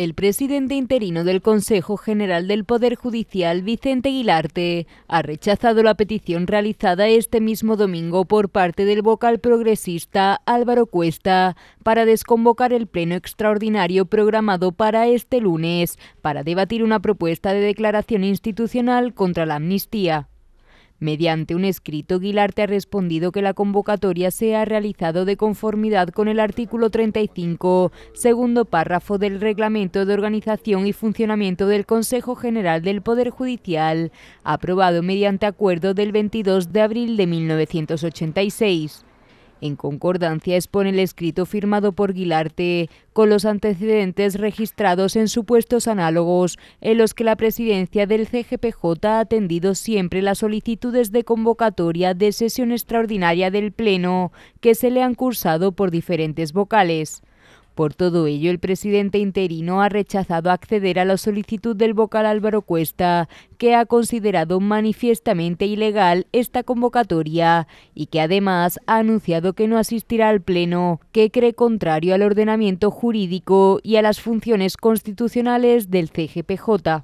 El presidente interino del Consejo General del Poder Judicial, Vicente Guilarte, ha rechazado la petición realizada este mismo domingo por parte del vocal progresista Álvaro Cuesta para desconvocar el pleno extraordinario programado para este lunes para debatir una propuesta de declaración institucional contra la amnistía. Mediante un escrito, Guilarte ha respondido que la convocatoria se ha realizado de conformidad con el artículo 35, segundo párrafo del Reglamento de Organización y Funcionamiento del Consejo General del Poder Judicial, aprobado mediante acuerdo del 22 de abril de 1986. En concordancia expone el escrito firmado por Guilarte con los antecedentes registrados en supuestos análogos en los que la presidencia del CGPJ ha atendido siempre las solicitudes de convocatoria de sesión extraordinaria del Pleno que se le han cursado por diferentes vocales. Por todo ello, el presidente interino ha rechazado acceder a la solicitud del vocal Álvaro Cuesta, que ha considerado manifiestamente ilegal esta convocatoria y que además ha anunciado que no asistirá al Pleno, que cree contrario al ordenamiento jurídico y a las funciones constitucionales del CGPJ.